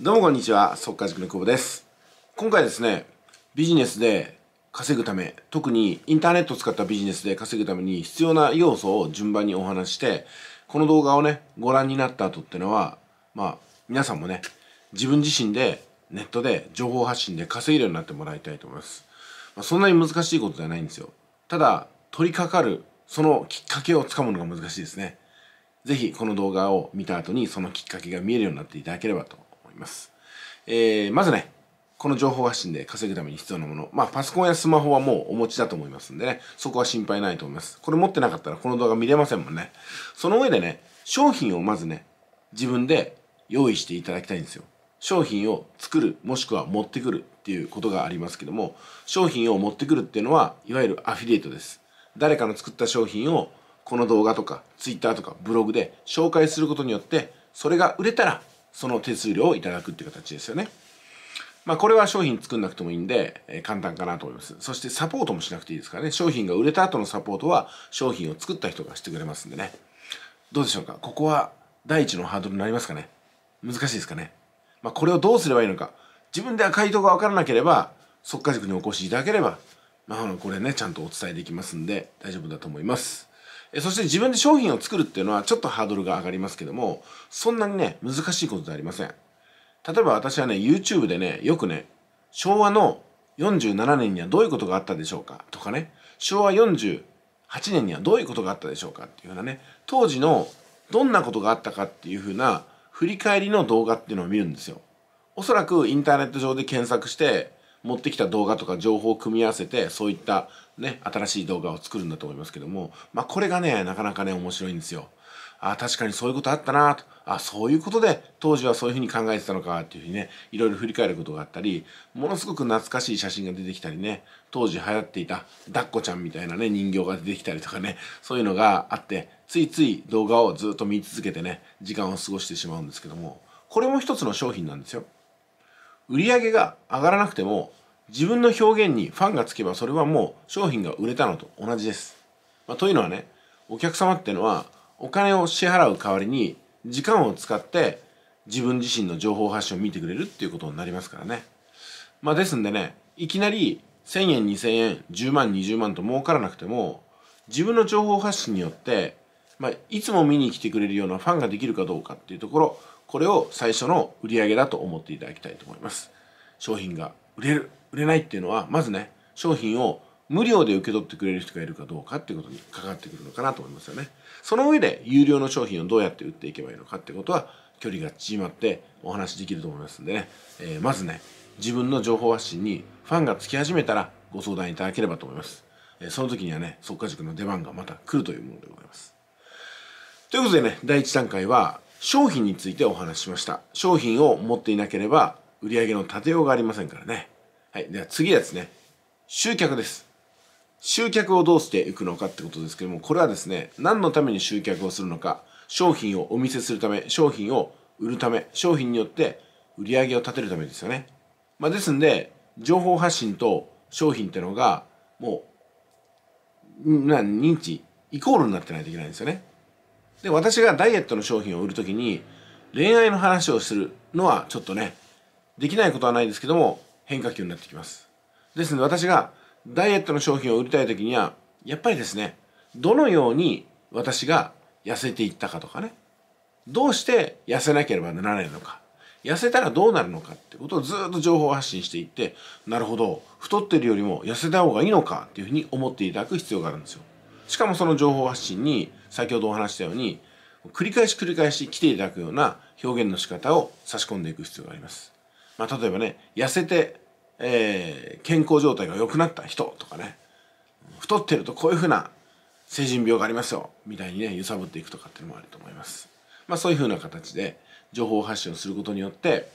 どうもこんにちは、速稼塾の久保です。今回ですね、ビジネスで稼ぐため、特にインターネットを使ったビジネスで稼ぐために必要な要素を順番にお話して、この動画をね、ご覧になった後ってのは、まあ、皆さんもね、自分自身でネットで情報発信で稼げるようになってもらいたいと思います。まあ、そんなに難しいことではないんですよ。ただ、取り掛かる、そのきっかけをつかむのが難しいですね。ぜひ、この動画を見た後にそのきっかけが見えるようになっていただければといます。えー、まずね、この情報発信で稼ぐために必要なもの。まあ、パソコンやスマホはもうお持ちだと思いますんでね、そこは心配ないと思います。これ持ってなかったらこの動画見れませんもんね。その上でね、商品をまずね、自分で用意していただきたいんですよ。商品を作る、もしくは持ってくるっていうことがありますけども、商品を持ってくるっていうのは、いわゆるアフィリエイトです。誰かの作った商品を、この動画とか、Twitter とかブログで紹介することによって、それが売れたらその手数料をいただくっていう形ですよね。まあ、これは商品作んなくてもいいんで、えー、簡単かなと思います。そしてサポートもしなくていいですからね。商品が売れた後のサポートは商品を作った人がしてくれますんでね。どうでしょうかここは第一のハードルになりますかね難しいですかねまあ、これをどうすればいいのか。自分では回答がわからなければ、即家塾にお越しいただければ、まあ、これね、ちゃんとお伝えできますんで、大丈夫だと思います。そして自分で商品を作るっていうのはちょっとハードルが上がりますけども、そんなにね、難しいことではありません。例えば私はね、YouTube でね、よくね、昭和の47年にはどういうことがあったでしょうかとかね、昭和48年にはどういうことがあったでしょうかっていうようなね、当時のどんなことがあったかっていうふうな振り返りの動画っていうのを見るんですよ。おそらくインターネット上で検索して、持ってきた動画とか情報を組み合わせてそういったね新しい動画を作るんだと思いますけどもまあこれがねなかなかね面白いんですよ。あ確かにそういうことあったなとあそういうことで当時はそういうふうに考えてたのかっていうふうにねいろいろ振り返ることがあったりものすごく懐かしい写真が出てきたりね当時流行っていた抱っこちゃんみたいなね人形が出てきたりとかねそういうのがあってついつい動画をずっと見続けてね時間を過ごしてしまうんですけどもこれも一つの商品なんですよ。売り上げが上がらなくても自分の表現にファンがつけばそれはもう商品が売れたのと同じです。まあ、というのはね、お客様っていうのはお金を支払う代わりに時間を使って自分自身の情報発信を見てくれるっていうことになりますからね。まあですんでね、いきなり1000円、2000円、10万、20万と儲からなくても自分の情報発信によって、まあ、いつも見に来てくれるようなファンができるかどうかっていうところ、これを最初の売り上げだと思っていただきたいと思います。商品が売れる売れないっていうのはまずね商品を無料で受け取ってくれる人がいるかどうかっていうことにかかってくるのかなと思いますよね。その上で有料の商品をどうやって売っていけばいいのかってことは距離が縮まってお話できると思いますんでね、えー、まずね自分の情報発信にファンがつき始めたらご相談いただければと思います。えー、その時にはね即化塾の出番がまた来るというものでございます。ということでね第1段階は商品についてお話ししました。商品を持っていなければ売り上げの立てようがありませんからね。はい。では次はですね、集客です。集客をどうしていくのかってことですけども、これはですね、何のために集客をするのか、商品をお見せするため、商品を売るため、商品によって売り上げを立てるためですよね。まあ、ですんで、情報発信と商品ってのが、もう、な認知、イコールになってないといけないんですよね。で、私がダイエットの商品を売るときに、恋愛の話をするのはちょっとね、できないことはないですけども変化球になってきますですので私がダイエットの商品を売りたい時にはやっぱりですねどのように私が痩せていったかとかねどうして痩せなければならないのか痩せたらどうなるのかってことをずっと情報発信していってなるほど太ってるよりも痩せた方がいいのかっていうふうに思っていただく必要があるんですよしかもその情報発信に先ほどお話したように繰り返し繰り返し来ていただくような表現の仕方を差し込んでいく必要がありますまあ、例えばね痩せて、えー、健康状態が良くなった人とかね太ってるとこういうふうな成人病がありますよみたいにね揺さぶっていくとかっていうのもあると思います。まあ、そういうふうな形で情報発信をすることによって、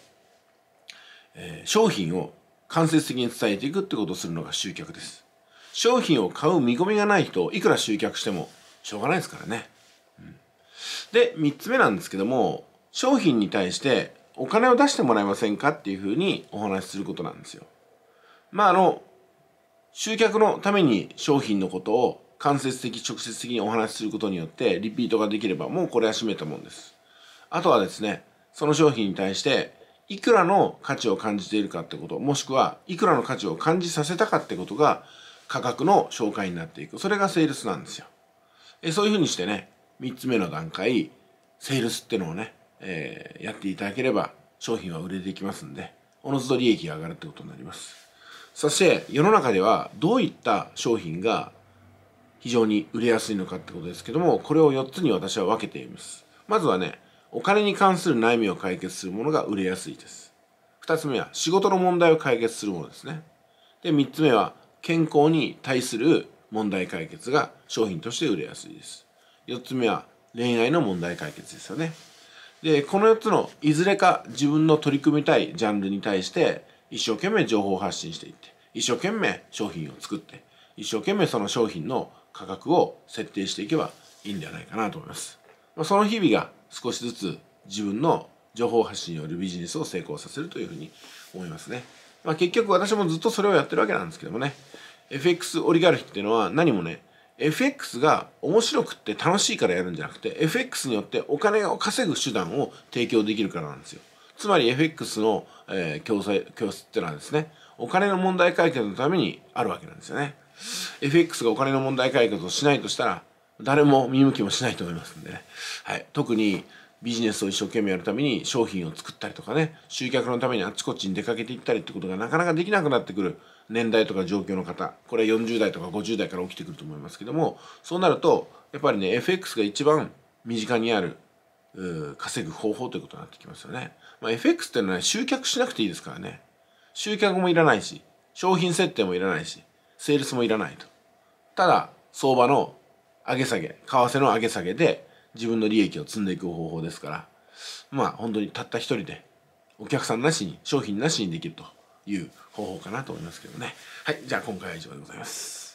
えー、商品を間接的に伝えていくってことをするのが集客です。商品を買う見込みがない人をいくら集客してもしょうがないですからね。うん、で、3つ目なんですけども、商品に対してお金を出してもらえませんかっていうふうにお話しすることなんですよ。まああの、集客のために商品のことを間接的直接的にお話しすることによってリピートができればもうこれは閉めたもんです。あとはですね、その商品に対していくらの価値を感じているかってこと、もしくはいくらの価値を感じさせたかってことが価格の紹介になっていく。それがセールスなんですよ。えそういうふうにしてね、3つ目の段階、セールスってのをね、えー、やっていただければ商品は売れていきますんで、おのずと利益が上がるってことになります。そして世の中ではどういった商品が非常に売れやすいのかってことですけども、これを4つに私は分けています。まずはね、お金に関する悩みを解決するものが売れやすいです。2つ目は仕事の問題を解決するものですね。で、3つ目は健康に対する問題解決が商品として売れやすいです。4つ目は恋愛の問題解決ですよね。で、この4つのいずれか自分の取り組みたいジャンルに対して一生懸命情報発信していって、一生懸命商品を作って、一生懸命その商品の価格を設定していけばいいんじゃないかなと思います。その日々が少しずつ自分の情報発信によるビジネスを成功させるというふうに思いますね。まあ、結局私もずっとそれをやってるわけなんですけどもね、FX オリガルヒっていうのは何もね、FX が面白くって楽しいからやるんじゃなくて FX によってお金を稼ぐ手段を提供できるからなんですよつまり FX の、えー、教材教室ってのはですねお金の問題解決のためにあるわけなんですよね FX がお金の問題解決をしないとしたら誰も見向きもしないと思いますんでね、はい、特にビジネスを一生懸命やるために商品を作ったりとかね集客のためにあっちこっちに出かけていったりってことがなかなかできなくなってくる年代とか状況の方これは40代とか50代から起きてくると思いますけどもそうなるとやっぱりね FX が一番身近にあるう稼ぐ方法ということになってきますよね、まあ、FX っていうのは、ね、集客しなくていいですからね集客もいらないし商品設定もいらないしセールスもいらないとただ相場の上げ下げ為替の上げ下げで自分の利益を積んでいく方法ですから、まあ本当にたった一人でお客さんなしに、商品なしにできるという方法かなと思いますけどね。はい、じゃあ今回は以上でございます。